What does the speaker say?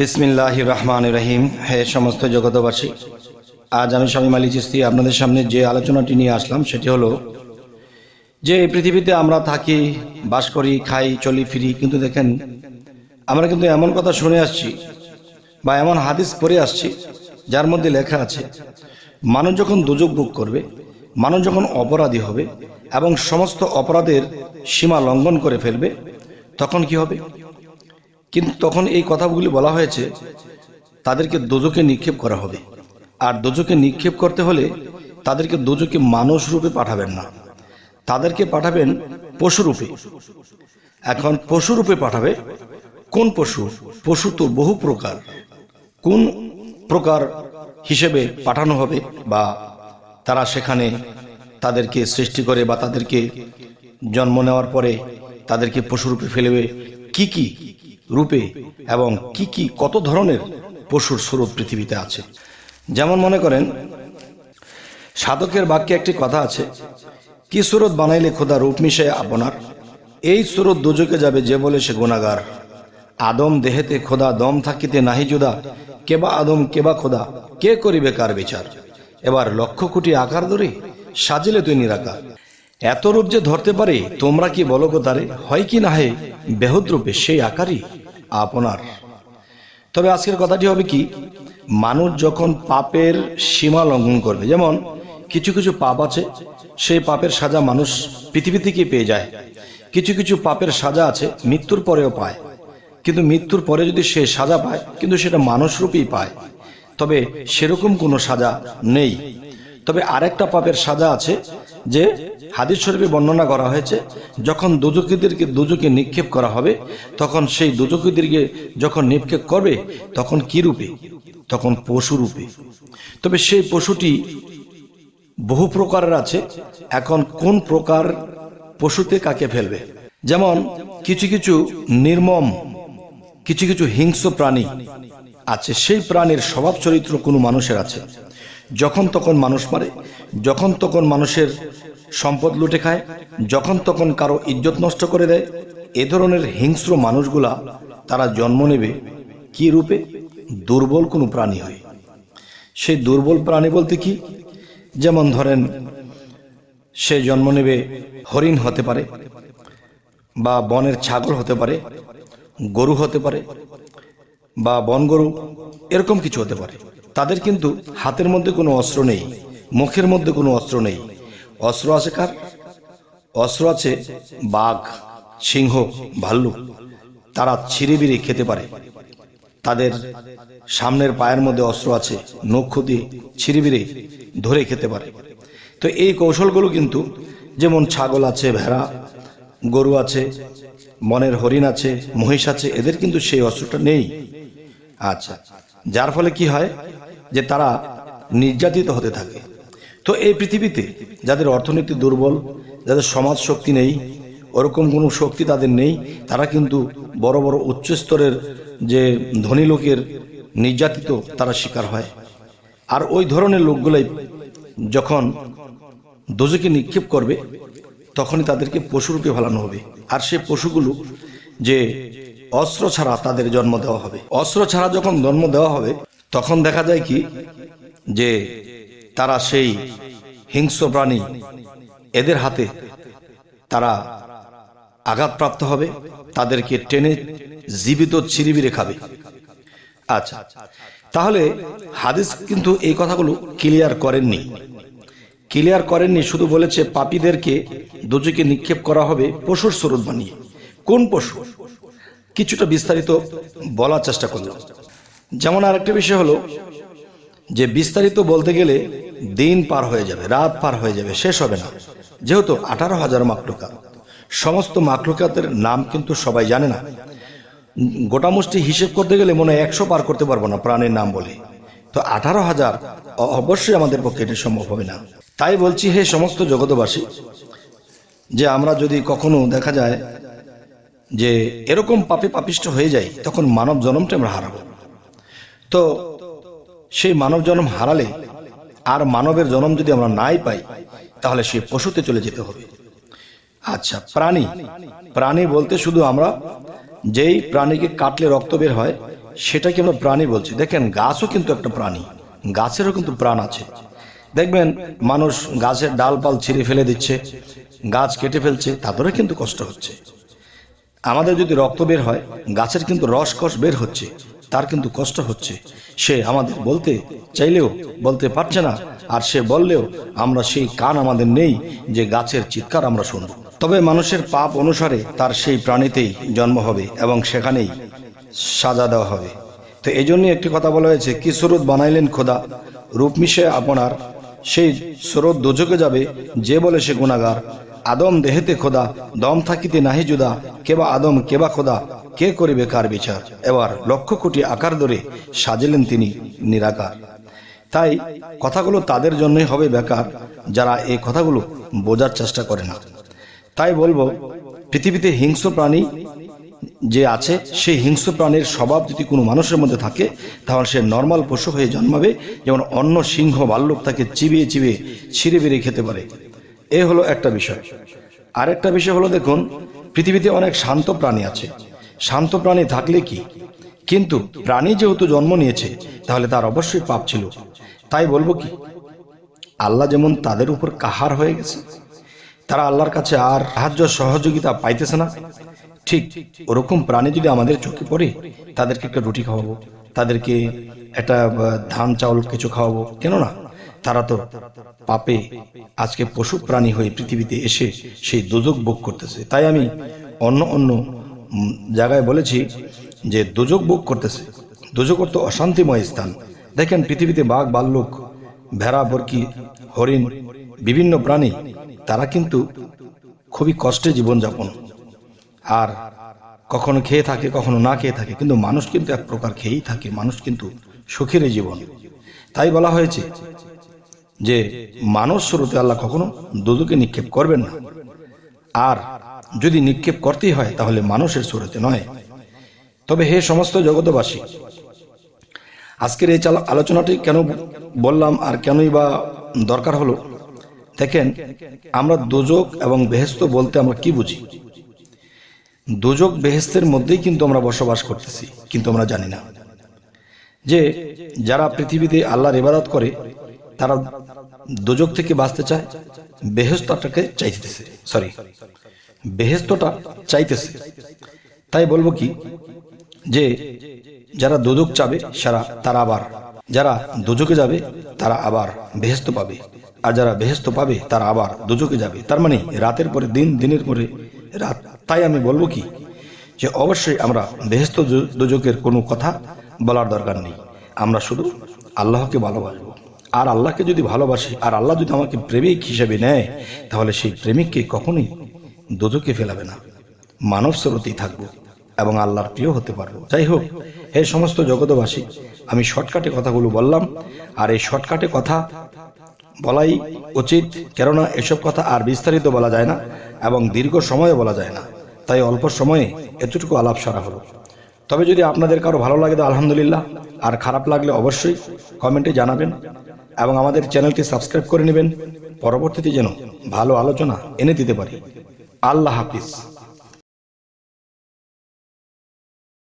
বিসমিল্লাহ রহমান রহিম হে সমস্ত জগতবাসী আজ আমি স্বামী মালি চিস্তি আপনাদের সামনে যে আলোচনাটি নিয়ে আসলাম সেটি হলো যে এই পৃথিবীতে আমরা থাকি বাস করি খাই চলি ফিরি কিন্তু দেখেন আমরা কিন্তু এমন কথা শুনে আসছি বা এমন হাদিস পড়ে আসছি যার মধ্যে লেখা আছে মানুষ যখন দুযোগ ভোগ করবে মানুষ যখন অপরাধী হবে এবং সমস্ত অপরাধের সীমা লঙ্ঘন করে ফেলবে তখন কি হবে কিন্তু তখন এই কথাগুলি বলা হয়েছে তাদেরকে দোজকে নিক্ষেপ করা হবে আর দোজকে নিক্ষেপ করতে হলে তাদেরকে দোজকে মানুষ রূপে পাঠাবেন না তাদেরকে পাঠাবেন পশুরূপে এখন পশুরূপে পাঠাবে কোন পশু পশু তো বহু প্রকার কোন প্রকার হিসেবে পাঠানো হবে বা তারা সেখানে তাদেরকে সৃষ্টি করে বা তাদেরকে জন্ম নেওয়ার পরে তাদেরকে পশুরূপে ফেলবে কি কি রূপে এবং কি কি কত ধরনের পশুর স্বরূপ পৃথিবীতে আছে যেমন মনে করেন সাধকের বাক্যে একটি কথা আছে কি স্রোত বানাইলে খোদা রূপ মিশে আপনার এই স্রোত দুজকে যাবে যে বলে সে গুণাগার আদম দেহেতে খোদা দম থাকিতে নাহি জুদা কেবা আদম কেবা খোদা কে করিবে কার বিচার এবার লক্ষ কোটি আকার ধরে সাজিলে তুই নিরাকার এত রূপ যে ধরতে পারে তোমরা কি বলো তারে হয় কি না হে বেহদ রূপে সেই আকারই আপনার তবে আজকের কথাটি হবে কি মানুষ যখন পাপের সীমা লঙ্ঘন করবে যেমন কিছু কিছু পাপ আছে সেই পাপের সাজা মানুষ পৃথিবী থেকে পেয়ে যায় কিছু কিছু পাপের সাজা আছে মৃত্যুর পরেও পায় কিন্তু মৃত্যুর পরে যদি সে সাজা পায় কিন্তু সেটা মানুষরূপেই পায় তবে সেরকম কোনো সাজা নেই তবে আরেকটা পাপের সাজা আছে যে হাদিস শরীফে বর্ণনা করা হয়েছে যখন দুজকিদেরকে দুজকে নিক্ষেপ করা হবে তখন সেই দুজকিদেরকে যখন নিক্ষেপ করবে তখন কি রূপে তখন পশু রূপে তবে সেই পশুটি বহু প্রকারের আছে এখন কোন প্রকার পশুতে কাকে ফেলবে যেমন কিছু কিছু নির্মম কিছু কিছু হিংস্র প্রাণী আছে সেই প্রাণীর স্বভাব চরিত্র কোনো মানুষের আছে যখন তখন মানুষ মারে যখন তখন মানুষের সম্পদ লুটে খায় যখন তখন কারো ইজ্জত নষ্ট করে দেয় এ ধরনের হিংস্র মানুষগুলা তারা জন্ম নেবে কি রূপে দুর্বল কোনো প্রাণী হয় সেই দুর্বল প্রাণী বলতে কি যেমন ধরেন সে জন্ম নেবে হরিণ হতে পারে বা বনের ছাগল হতে পারে গরু হতে পারে বা বনগরু এরকম কিছু হতে পারে তাদের কিন্তু হাতের মধ্যে কোনো অস্ত্র নেই মুখের মধ্যে কোনো অস্ত্র নেই অস্ত্র আছে কার অস্ত্র আছে বাঘ সিংহ ভাল্লুক তারা ছিঁড়ে বিড়ে খেতে পারে তাদের সামনের পায়ের মধ্যে অস্ত্র আছে নখ ক্ষতি ছিঁড়ে ধরে খেতে পারে তো এই কৌশলগুলো কিন্তু যেমন ছাগল আছে ভেড়া গরু আছে মনের হরিণ আছে মহিষ আছে এদের কিন্তু সেই অস্ত্রটা নেই আচ্ছা যার ফলে কি হয় যে তারা নির্যাতিত হতে থাকে তো এই পৃথিবীতে যাদের অর্থনীতি দুর্বল যাদের সমাজ শক্তি নেই ওরকম কোনো শক্তি তাদের নেই তারা কিন্তু বড় বড় উচ্চস্তরের যে ধনী লোকের নির্যাতিত তারা শিকার হয় আর ওই ধরনের লোকগুলাই যখন দোজকে নিক্ষেপ করবে তখনই তাদেরকে পশুরূপে ফেলানো হবে আর সে পশুগুলো যে অস্ত্র ছাড়া তাদের জন্ম দেওয়া হবে অস্ত্র ছাড়া যখন জন্ম দেওয়া হবে তখন দেখা যায় কি যে তারা সেই হিংস্র প্রাণী এদের হাতে তারা আঘাতপ্রাপ্ত হবে তাদেরকে টেনে জীবিত চিরিবিরে খাবে আচ্ছা তাহলে হাদিস কিন্তু এই কথাগুলো ক্লিয়ার করেননি ক্লিয়ার করেননি শুধু বলেছে পাপীদেরকে দুজকে নিক্ষেপ করা হবে পশুর স্বরূপ বানিয়ে কোন পশু কিছুটা বিস্তারিত বলার চেষ্টা করলাম যেমন আরেকটা বিষয় হলো যে বিস্তারিত বলতে গেলে দিন পার হয়ে যাবে রাত পার হয়ে যাবে শেষ হবে না যেহেতু আঠারো হাজার মাকলুকাত সমস্ত মাকলুকাতের নাম কিন্তু সবাই জানে না গোটা মুষ্টি হিসেব করতে গেলে মনে হয় একশো পার করতে পারবো না প্রাণের নাম বলে তো আঠারো হাজার অবশ্যই আমাদের পক্ষে এটি সম্ভব হবে না তাই বলছি হে সমস্ত জগতবাসী যে আমরা যদি কখনো দেখা যায় যে এরকম পাপে পাপিষ্ট হয়ে যাই তখন মানব জনমটা আমরা হারাবো তো সেই মানব জন্ম হারালে আর মানবের জন্ম যদি আমরা নাই পাই তাহলে সে পশুতে চলে যেতে হবে আচ্ছা প্রাণী প্রাণী বলতে শুধু আমরা যেই প্রাণীকে কাটলে রক্ত বের হয় সেটাকে আমরা প্রাণী বলছি দেখেন গাছও কিন্তু একটা প্রাণী গাছেরও কিন্তু প্রাণ আছে দেখবেন মানুষ গাছের ডালপাল ছিঁড়ে ফেলে দিচ্ছে গাছ কেটে ফেলছে তাদেরও কিন্তু কষ্ট হচ্ছে আমাদের যদি রক্ত বের হয় গাছের কিন্তু রস কষ বের হচ্ছে তার কিন্তু কষ্ট হচ্ছে সে আমাদের বলতে চাইলেও বলতে পারছে না আর সে বললেও আমরা সেই কান আমাদের নেই যে গাছের চিৎকার আমরা শুনব তবে মানুষের পাপ অনুসারে তার সেই প্রাণীতেই জন্ম হবে এবং সেখানেই সাজা দেওয়া হবে তো এই জন্যই একটি কথা বলা হয়েছে কি স্রোত বানাইলেন খোদা রূপ মিশে আপনার সেই স্রোত দোজকে যাবে যে বলে সে গুণাগার আদম দেহেতে খোদা দম থাকিতে নাহি জুদা কেবা আদম কেবা খোদা কে করিবে কার বিচার এবার লক্ষ কোটি আকার ধরে সাজেলেন তিনি নিরাকার তাই কথাগুলো তাদের জন্যই হবে বেকার যারা এই কথাগুলো বোঝার চেষ্টা করে না তাই বলবো পৃথিবীতে হিংস্র প্রাণী যে আছে সেই হিংস্র প্রাণীর স্বভাব যদি কোনো মানুষের মধ্যে থাকে তাহলে সে নর্মাল পশু হয়ে জন্মাবে যেমন অন্য সিংহ বাল্যক তাকে চিবিয়ে চিবিয়ে ছিঁড়ে বেড়ে খেতে পারে এ হলো একটা বিষয় আরেকটা বিষয় হলো দেখুন পৃথিবীতে অনেক শান্ত প্রাণী আছে শান্ত প্রাণী থাকলে কি কিন্তু প্রাণী যেহেতু জন্ম নিয়েছে তাহলে তার অবশ্যই পাপ ছিল তাই বলবো কি আল্লাহ যেমন তাদের উপর কাহার হয়ে গেছে তারা আল্লাহর কাছে আর সাহায্য সহযোগিতা পাইতেছে না ঠিক ওরকম প্রাণী যদি আমাদের চোখে পড়ে তাদেরকে একটা রুটি খাওয়াবো তাদেরকে একটা ধান চাউল কিছু খাওয়াবো কেন না তারা তো পাপে আজকে পশু প্রাণী হয়ে পৃথিবীতে এসে সেই দুযোগ ভোগ করতেছে তাই আমি অন্য অন্য জায়গায় বলেছি যে দুজক বুক করতেছে দুযোগ অর্থ অশান্তিময় স্থান দেখেন পৃথিবীতে বাঘ বাল্লুক ভেড়া বরকি হরিণ বিভিন্ন প্রাণী তারা কিন্তু খুবই কষ্টে জীবনযাপন আর কখনো খেয়ে থাকে কখনো না খেয়ে থাকে কিন্তু মানুষ কিন্তু এক প্রকার খেয়েই থাকে মানুষ কিন্তু সুখের জীবন তাই বলা হয়েছে যে মানুষ শুরুতে আল্লাহ কখনো দুদুকে নিক্ষেপ করবেন না আর যদি নিক্ষেপ করতেই হয় তাহলে মানুষের সুরতে নয় তবে হে সমস্ত জগতবাসী আজকের এই আলোচনাটি কেন বললাম আর কেনই বা দরকার হলো দেখেন আমরা দোজক এবং বেহেস্ত বলতে আমরা কি বুঝি দোজক বেহেস্তের মধ্যেই কিন্তু আমরা বসবাস করতেছি কিন্তু আমরা জানি না যে যারা পৃথিবীতে আল্লাহর ইবাদত করে তারা দোজক থেকে বাঁচতে চায় বেহেস্তটাকে চাইতেছে সরি বেহেস্তটা চাইতেছে তাই বলবো কি যে যারা দুধক চাবে সারা তারা আবার যারা দুজকে যাবে তারা আবার বেহেস্ত পাবে আর যারা বেহেস্ত পাবে তারা আবার দুজকে যাবে তার মানে রাতের পরে দিন দিনের পরে রাত তাই আমি বলবো কি যে অবশ্যই আমরা বেহেস্ত দুজকের কোনো কথা বলার দরকার নেই আমরা শুধু আল্লাহকে ভালোবাসবো আর আল্লাহকে যদি ভালোবাসি আর আল্লাহ যদি আমাকে প্রেমিক হিসেবে নেয় তাহলে সেই প্রেমিককে কখনোই দুজকে ফেলাবে না মানব স্রোতই থাকবো এবং আল্লাহর প্রিয় হতে পারবো যাই হোক হে সমস্ত জগতবাসী আমি শর্টকাটে কথাগুলো বললাম আর এই শর্টকাটে কথা বলাই উচিত কেননা এসব কথা আর বিস্তারিত বলা যায় না এবং দীর্ঘ সময়ে বলা যায় না তাই অল্প সময়ে এতটুকু আলাপ সারা হলো তবে যদি আপনাদের কারো ভালো লাগে তো আলহামদুলিল্লাহ আর খারাপ লাগলে অবশ্যই কমেন্টে জানাবেন এবং আমাদের চ্যানেলটি সাবস্ক্রাইব করে নেবেন পরবর্তীতে যেন ভালো আলোচনা এনে দিতে পারি আল্লাহ হাফিজ